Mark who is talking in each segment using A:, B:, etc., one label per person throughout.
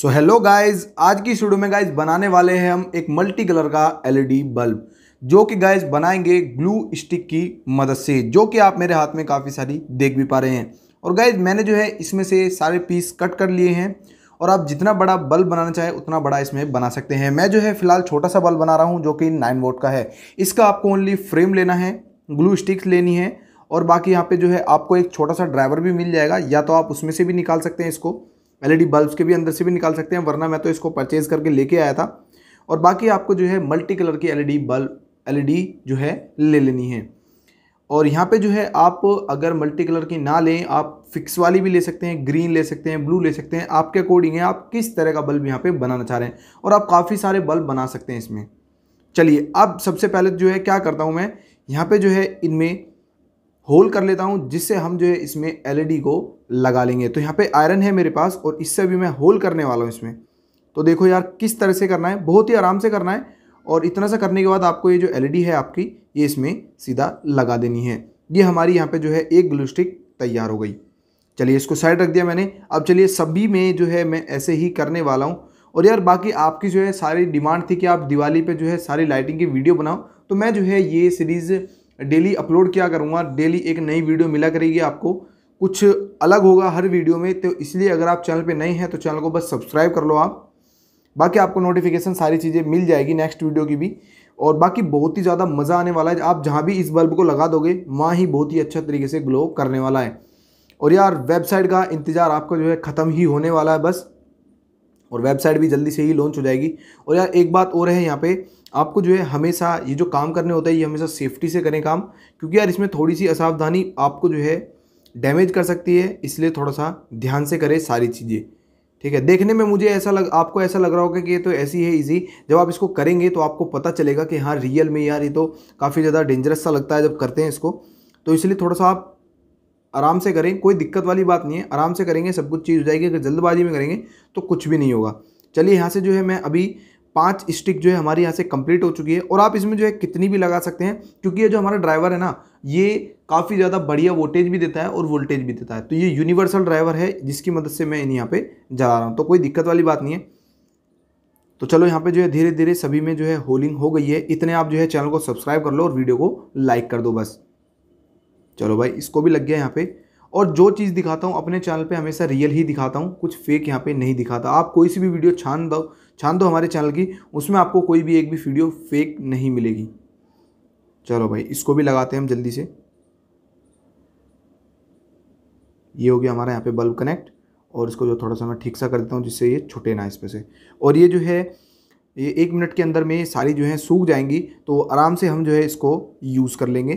A: so hello guys आज की studio में गाइस बनाने वाले हैं हम एक मल्टी कलर का एलईडी बल्ब e जो कि गाइस बनाएंगे ग्लू स्टिक की मदद से जो कि आप मेरे हाथ में काफ़ी सारी देख भी पा रहे हैं और गाइस मैंने जो है इसमें से सारे पीस कट कर लिए हैं और आप जितना बड़ा बल्ब बनाना चाहें उतना बड़ा इसमें बना सकते हैं मैं जो है फिलहाल छोटा सा बल्ब बना रहा हूँ जो कि नाइन वोट का है इसका आपको ओनली फ्रेम लेना है ग्लू स्टिक्स लेनी है और बाकी यहाँ पे जो है आपको एक छोटा सा ड्राइवर भी मिल जाएगा या तो आप उसमें से भी निकाल सकते हैं इसको एलईडी बल्ब्स के भी अंदर से भी निकाल सकते हैं वरना मैं तो इसको परचेज़ करके लेके आया था और बाकी आपको जो है मल्टी कलर की एलईडी बल्ब एलईडी जो है ले लेनी है और यहाँ पे जो है आप अगर मल्टी कलर की ना लें आप फिक्स वाली भी ले सकते हैं ग्रीन ले सकते हैं ब्लू ले सकते हैं आपके अकॉर्डिंग है आप किस तरह का बल्ब यहाँ पे बनाना चाह रहे हैं और आप काफ़ी सारे बल्ब बना सकते हैं इसमें चलिए अब सबसे पहले जो है क्या करता हूँ मैं यहाँ पे जो है इनमें होल कर लेता हूँ जिससे हम जो है इसमें एल e को लगा लेंगे तो यहाँ पे आयरन है मेरे पास और इससे भी मैं होल करने वाला हूँ इसमें तो देखो यार किस तरह से करना है बहुत ही आराम से करना है और इतना सा करने के बाद आपको ये जो एलईडी e है आपकी ये इसमें सीधा लगा देनी है ये हमारी यहाँ पे जो है एक ग्लू स्टिक तैयार हो गई चलिए इसको साइड रख दिया मैंने अब चलिए सभी में जो है मैं ऐसे ही करने वाला हूँ और यार बाकी आपकी जो है सारी डिमांड थी कि आप दिवाली पर जो है सारी लाइटिंग की वीडियो बनाओ तो मैं जो है ये सीरीज़ डेली अपलोड किया करूँगा डेली एक नई वीडियो मिला करेगी आपको कुछ अलग होगा हर वीडियो में तो इसलिए अगर आप चैनल पे नए हैं तो चैनल को बस सब्सक्राइब कर लो आप बाकी आपको नोटिफिकेशन सारी चीज़ें मिल जाएगी नेक्स्ट वीडियो की भी और बाकी बहुत ही ज़्यादा मज़ा आने वाला है आप जहाँ भी इस बल्ब को लगा दोगे वहाँ ही बहुत ही अच्छा तरीके से ग्लो करने वाला है और यार वेबसाइट का इंतज़ार आपका जो है ख़त्म ही होने वाला है बस और वेबसाइट भी जल्दी से ही लॉन्च हो जाएगी और यार एक बात और है यहाँ पे आपको जो है हमेशा ये जो काम करने होता है ये हमेशा सेफ्टी से करें काम क्योंकि यार इसमें थोड़ी सी असावधानी आपको जो है डैमेज कर सकती है इसलिए थोड़ा सा ध्यान से करें सारी चीज़ें ठीक है देखने में मुझे ऐसा लग आपको ऐसा लग रहा होगा कि ये तो ऐसी है इजी जब आप इसको करेंगे तो आपको पता चलेगा कि हाँ रियल में यार ये तो काफ़ी ज़्यादा डेंजरस सा लगता है जब करते हैं इसको तो इसलिए थोड़ा सा आप आराम से करें कोई दिक्कत वाली बात नहीं है आराम से करेंगे सब कुछ चीज़ हो जाएगी अगर जल्दबाजी में करेंगे तो कुछ भी नहीं होगा चलिए यहाँ से जो है मैं अभी पांच स्टिक जो है हमारे यहाँ से कंप्लीट हो चुकी है और आप इसमें जो है कितनी भी लगा सकते हैं क्योंकि ये जो हमारा ड्राइवर है ना ये काफ़ी ज़्यादा बढ़िया वोल्टेज भी देता है और वोल्टेज भी देता है तो ये यूनिवर्सल ड्राइवर है जिसकी मदद से मैं इन यहाँ पर जला रहा हूँ तो कोई दिक्कत वाली बात नहीं है तो चलो यहाँ पे जो है धीरे धीरे सभी में जो है होलिंग हो गई है इतने आप जो है चैनल को सब्सक्राइब कर लो और वीडियो को लाइक कर दो बस चलो भाई इसको भी लग गया यहाँ पे और जो चीज़ दिखाता हूँ अपने चैनल पे हमेशा रियल ही दिखाता हूँ कुछ फेक यहाँ पे नहीं दिखाता आप कोई सी भी वीडियो छान दो छान दो हमारे चैनल की उसमें आपको कोई भी एक भी वीडियो फेक नहीं मिलेगी चलो भाई इसको भी लगाते हैं हम जल्दी से ये हो गया हमारा यहाँ पे बल्ब कनेक्ट और इसको जो थोड़ा सा मैं ठीक सा कर देता हूँ जिससे ये छुटे ना इस पर से और ये जो है ये एक मिनट के अंदर में ये सारी जो है सूख जाएंगी तो आराम से हम जो है इसको यूज़ कर लेंगे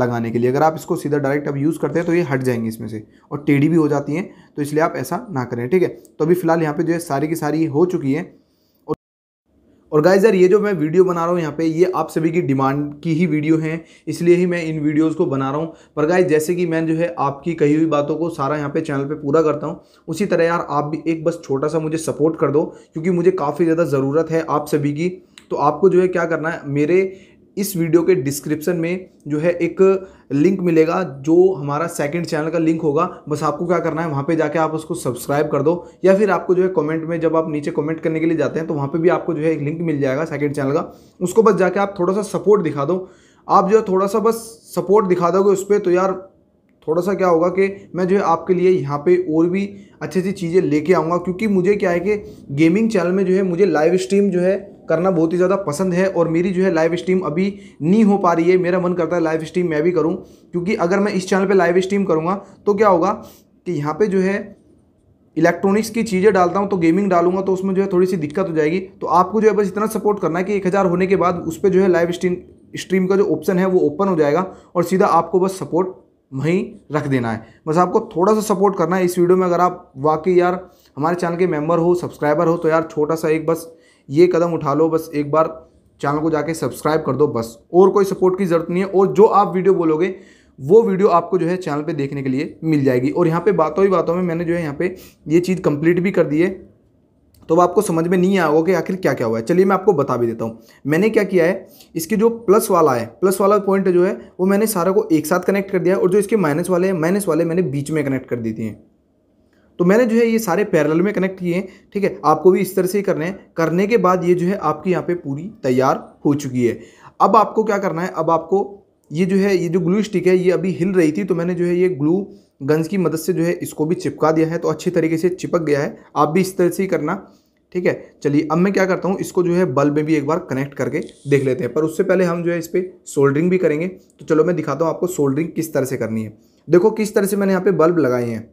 A: लगाने के लिए अगर आप इसको सीधा डायरेक्ट अब यूज़ करते हैं तो ये हट जाएंगे इसमें से और टेढ़ी भी हो जाती हैं तो इसलिए आप ऐसा ना करें ठीक है तो अभी फ़िलहाल यहाँ पे जो है सारी की सारी हो चुकी है और गाइज यार ये जो मैं वीडियो बना रहा हूँ यहाँ पे ये आप सभी की डिमांड की ही वीडियो है इसलिए ही मैं इन वीडियोस को बना रहा हूँ पर गाइज जैसे कि मैं जो है आपकी कही हुई बातों को सारा यहाँ पे चैनल पे पूरा करता हूँ उसी तरह यार आप भी एक बस छोटा सा मुझे सपोर्ट कर दो क्योंकि मुझे काफ़ी ज़्यादा ज़रूरत है आप सभी की तो आपको जो है क्या करना है मेरे इस वीडियो के डिस्क्रिप्शन में जो है एक लिंक मिलेगा जो हमारा सेकंड चैनल का लिंक होगा बस आपको क्या करना है वहाँ पे जाके आप उसको सब्सक्राइब कर दो या फिर आपको जो है कमेंट में जब आप नीचे कमेंट करने के लिए जाते हैं तो वहाँ पे भी आपको जो है एक लिंक मिल जाएगा सेकंड चैनल का उसको बस जाके आप थोड़ा सा सपोर्ट दिखा दो आप जो है थोड़ा सा बस सपोर्ट दिखा दोगे उस पर तो यार थोड़ा सा क्या होगा कि मैं जो है आपके लिए यहाँ पे और भी अच्छी अच्छी चीज़ें लेके आऊँगा क्योंकि मुझे क्या है कि गेमिंग चैनल में जो है मुझे लाइव स्ट्रीम जो है करना बहुत ही ज़्यादा पसंद है और मेरी जो है लाइव स्ट्रीम अभी नहीं हो पा रही है मेरा मन करता है लाइव स्ट्रीम मैं भी करूँ क्योंकि अगर मैं इस चैनल पर लाइव स्ट्रीम करूँगा तो क्या होगा कि यहाँ पर जो है इलेक्ट्रॉनिक्स की चीज़ें डालता हूँ तो गेमिंग डालूंगा तो उसमें जो है थोड़ी सी दिक्कत हो जाएगी तो आपको जो है बस इतना सपोर्ट करना है कि एक हज़ार होने के बाद उस पर जो है लाइव स्ट्रीम स्ट्रीम का जो ऑप्शन है वो ओपन हो जाएगा और सीधा आपको बस सपोर्ट वहीं रख देना है बस आपको थोड़ा सा सपोर्ट करना है इस वीडियो में अगर आप वाकई यार हमारे चैनल के मेम्बर हो सब्सक्राइबर हो तो यार छोटा सा एक बस ये कदम उठा लो बस एक बार चैनल को जाके सब्सक्राइब कर दो बस और कोई सपोर्ट की ज़रूरत नहीं है और जो आप वीडियो बोलोगे वो वीडियो आपको जो है चैनल पे देखने के लिए मिल जाएगी और यहाँ पे बातों ही बातों में मैंने जो है यहाँ पे ये चीज़ कंप्लीट भी कर दी है तो आपको समझ में नहीं आया होगा कि आखिर क्या क्या हुआ है चलिए मैं आपको बता भी देता हूँ मैंने क्या किया है इसके जो प्लस वाला है प्लस वाला पॉइंट जो है वो मैंने सारा को एक साथ कनेक्ट कर दिया है और जो इसके माइनस वाले हैं माइनस वाले मैंने बीच में कनेक्ट कर दी थी तो मैंने जो है ये सारे पैरल में कनेक्ट किए हैं ठीक है आपको भी इस तरह से ही करना है करने के बाद ये जो है आपकी यहाँ पर पूरी तैयार हो चुकी है अब आपको क्या करना है अब आपको ये जो है ये जो ग्लू स्टिक है ये अभी हिल रही थी तो मैंने जो है ये ग्लू गन्स की मदद से जो है इसको भी चिपका दिया है तो अच्छे तरीके से चिपक गया है आप भी इस तरह से ही करना ठीक है चलिए अब मैं क्या करता हूँ इसको जो है बल्ब में भी एक बार कनेक्ट करके देख लेते हैं पर उससे पहले हम जो है इस पर सोल्डरिंग भी करेंगे तो चलो मैं दिखाता हूँ आपको सोल्डरिंग किस तरह से करनी है देखो किस तरह से मैंने यहाँ पे बल्ब लगाए हैं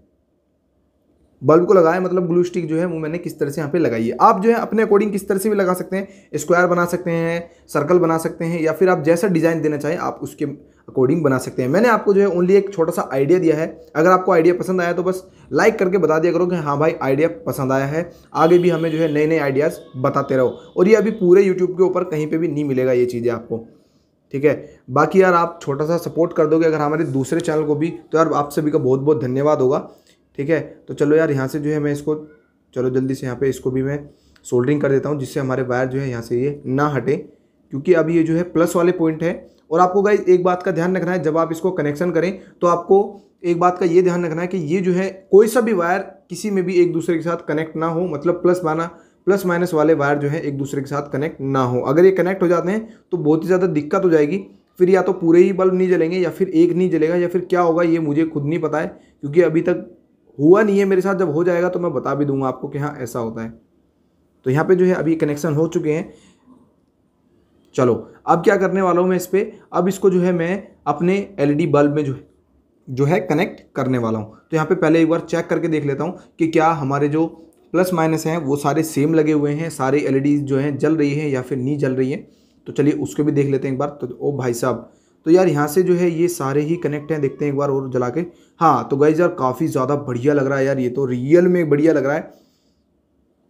A: बल्ब को लगाया मतलब ग्लू स्टिक जो है वो मैंने किस तरह से यहाँ पे लगाई है आप जो है अपने अकॉर्डिंग किस तरह से भी लगा सकते हैं स्क्वायर बना सकते हैं सर्कल बना सकते हैं या फिर आप जैसा डिज़ाइन देना चाहें आप उसके अकॉर्डिंग बना सकते हैं मैंने आपको जो है ओनली एक छोटा सा आइडिया दिया है अगर आपको आइडिया पसंद आया तो बस लाइक करके बता दिया करो कि हाँ भाई आइडिया पसंद आया है आगे भी हमें जो है नए नए आइडियाज़ बताते रहो और ये अभी पूरे यूट्यूब के ऊपर कहीं पर भी नहीं मिलेगा ये चीज़ें आपको ठीक है बाकी यार आप छोटा सा सपोर्ट कर दोगे अगर हमारे दूसरे चैनल को भी तो यार आप सभी का बहुत बहुत धन्यवाद होगा ठीक है तो चलो यार यहाँ से जो है मैं इसको चलो जल्दी से यहाँ पे इसको भी मैं सोल्डरिंग कर देता हूँ जिससे हमारे वायर जो है यहाँ से ये ना हटे क्योंकि अब ये जो है प्लस वाले पॉइंट है और आपको गाइज एक बात का ध्यान रखना है जब आप इसको कनेक्शन करें तो आपको एक बात का ये ध्यान रखना है कि ये जो है कोई सा भी वायर किसी में भी एक दूसरे के साथ कनेक्ट ना हो मतलब प्लस माना प्लस माइनस वाले वायर जो है एक दूसरे के साथ कनेक्ट ना हो अगर ये कनेक्ट हो जाते हैं तो बहुत ही ज़्यादा दिक्कत हो जाएगी फिर या तो पूरे ही बल्ब नहीं जलेंगे या फिर एक नहीं जलेगा या फिर क्या होगा ये मुझे खुद नहीं पता है क्योंकि अभी तक हुआ नहीं है मेरे साथ जब हो जाएगा तो मैं बता भी दूंगा आपको कि हाँ ऐसा होता है तो यहाँ पे जो है अभी कनेक्शन हो चुके हैं चलो अब क्या करने वाला हूँ मैं इस पर अब इसको जो है मैं अपने एल बल्ब e में जो है जो है कनेक्ट करने वाला हूँ तो यहाँ पे पहले एक बार चेक करके देख लेता हूँ कि क्या हमारे जो प्लस माइनस हैं वो सारे सेम लगे हुए हैं सारे एल e जो हैं जल रही हैं या फिर नहीं जल रही हैं तो चलिए उसको भी देख लेते हैं एक बार तो ओ भाई साहब तो यार यहाँ से जो है ये सारे ही कनेक्ट हैं देखते हैं एक बार और जला के हाँ तो गाइज यार काफ़ी ज़्यादा बढ़िया लग रहा है यार ये तो रियल में बढ़िया लग रहा है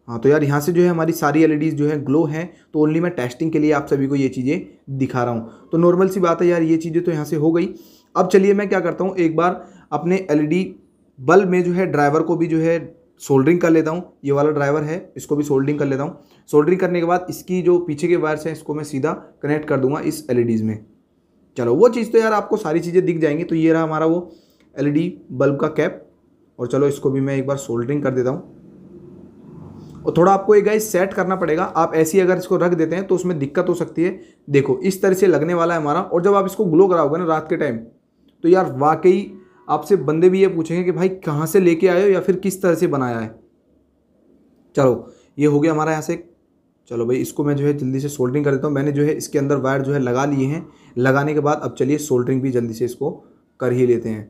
A: हाँ तो यार यहाँ से जो है हमारी सारी एल e जो है ग्लो हैं तो ओनली मैं टेस्टिंग के लिए आप सभी को ये चीज़ें दिखा रहा हूँ तो नॉर्मल सी बात है यार ये चीज़ें तो यहाँ से हो गई अब चलिए मैं क्या करता हूँ एक बार अपने एल e बल्ब में जो है ड्राइवर को भी जो है सोल्डरिंग कर लेता हूँ ये वाला ड्राइवर है इसको भी सोल्डरिंग कर लेता हूँ सोल्डरिंग करने के बाद इसकी जो पीछे के वायर्स हैं इसको मैं सीधा कनेक्ट कर दूंगा इस एल e में चलो वो चीज़ तो यार आपको सारी चीज़ें दिख जाएंगी तो ये रहा हमारा वो एल बल्ब e का कैप और चलो इसको भी मैं एक बार सोल्डरिंग कर देता हूँ और थोड़ा आपको ये गाइस सेट करना पड़ेगा आप ऐसी अगर इसको रख देते हैं तो उसमें दिक्कत हो सकती है देखो इस तरह से लगने वाला है हमारा और जब आप इसको ग्लो कराओगे ना रात के टाइम तो यार वाकई आपसे बंदे भी ये पूछेंगे कि भाई कहाँ से लेके आए हो या फिर किस तरह से बनाया है चलो ये हो गया हमारा यहाँ से चलो भाई इसको मैं जो है जल्दी से सोल्डरिंग कर देता हूँ मैंने जो है इसके अंदर वायर जो है लगा लिए हैं लगाने के बाद अब चलिए सोल्डरिंग भी जल्दी से इसको कर ही लेते हैं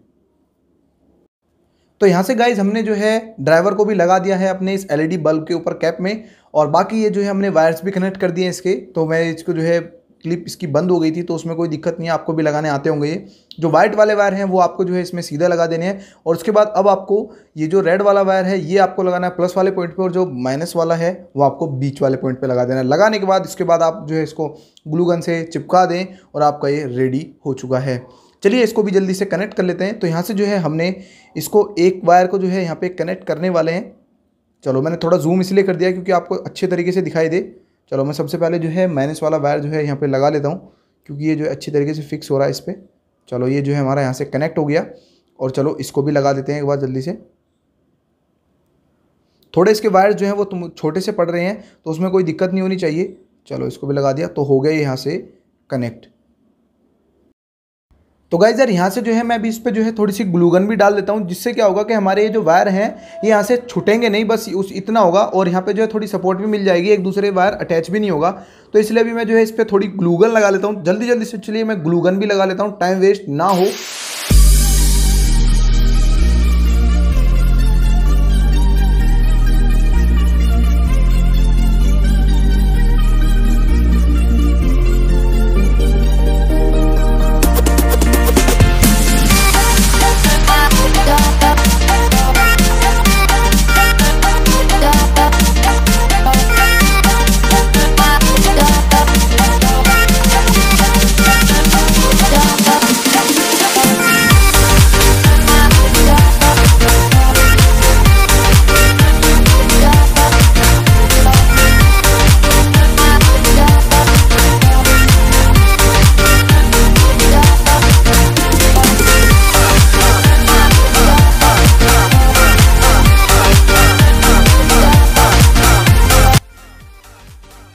A: तो यहाँ से गाइज हमने जो है ड्राइवर को भी लगा दिया है अपने इस एलईडी बल्ब के ऊपर कैप में और बाकी ये जो है हमने वायर्स भी कनेक्ट कर दिए हैं इसके तो मैं इसको जो है क्लिप इसकी बंद हो गई थी तो उसमें कोई दिक्कत नहीं है आपको भी लगाने आते होंगे ये जो वाइट वाले वायर हैं वो आपको जो है इसमें सीधा लगा देने हैं और उसके बाद अब आपको ये जो रेड वाला वायर है ये आपको लगाना है प्लस वाले पॉइंट पे और जो माइनस वाला है वो आपको बीच वाले पॉइंट पे लगा देना है लगाने के बाद इसके बाद आप जो है इसको ग्लूगन से चिपका दें और आपका ये रेडी हो चुका है चलिए इसको भी जल्दी से कनेक्ट कर लेते हैं तो यहाँ से जो है हमने इसको एक वायर को जो है यहाँ पर कनेक्ट करने वाले हैं चलो मैंने थोड़ा जूम इसलिए कर दिया क्योंकि आपको अच्छे तरीके से दिखाई दे चलो मैं सबसे पहले जो है माइनस वाला वायर जो है यहाँ पर लगा लेता हूँ क्योंकि ये जो है अच्छी तरीके से फिक्स हो रहा है इस पर चलो ये जो है हमारा यहाँ से कनेक्ट हो गया और चलो इसको भी लगा देते हैं एक बार जल्दी से थोड़े इसके वायर जो हैं वो तुम छोटे से पड़ रहे हैं तो उसमें कोई दिक्कत नहीं होनी चाहिए चलो इसको भी लगा दिया तो हो गया यहाँ से कनेक्ट तो गाइज यार यहाँ से जो है मैं अभी इस पर जो है थोड़ी सी ग्लूगन भी डाल देता हूँ जिससे क्या होगा कि हमारे ये जो वायर हैं ये यहाँ से छुटेंगे नहीं बस उस इतना होगा और यहाँ पे जो है थोड़ी सपोर्ट भी मिल जाएगी एक दूसरे वायर अटैच भी नहीं होगा तो इसलिए भी मैं जो है इस पर थोड़ी ग्लूगन लगा लेता हूँ जल्दी जल्दी से चलिए मैं ग्लूगन भी लगा लेता हूँ टाइम वेस्ट ना हो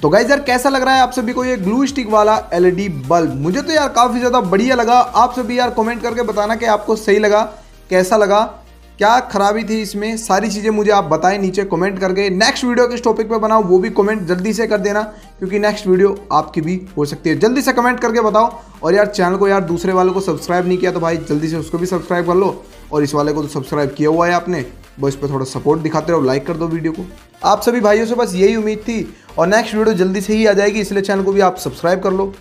A: तो गाइज यार कैसा लग रहा है आप सभी को ये ग्लू स्टिक वाला एलईडी बल्ब e मुझे तो यार काफ़ी ज़्यादा बढ़िया लगा आप सभी यार कमेंट करके बताना कि आपको सही लगा कैसा लगा क्या खराबी थी इसमें सारी चीज़ें मुझे आप बताएं नीचे कमेंट करके नेक्स्ट वीडियो किस टॉपिक पे बनाओ वो भी कमेंट जल्दी से कर देना क्योंकि नेक्स्ट वीडियो आपकी भी हो सकती है जल्दी से कमेंट करके बताओ और यार चैनल को यार दूसरे वालों को सब्सक्राइब नहीं किया तो भाई जल्दी से उसको भी सब्सक्राइब कर लो और इस वाले को तो सब्सक्राइब किया हुआ है आपने बस इस पर थोड़ा सपोर्ट दिखाते रहो लाइक कर दो वीडियो को आप सभी भाइयों से बस यही उम्मीद थी और नेक्स्ट वीडियो जल्दी से ही आ जाएगी इसलिए चैनल को भी आप सब्सक्राइब कर लो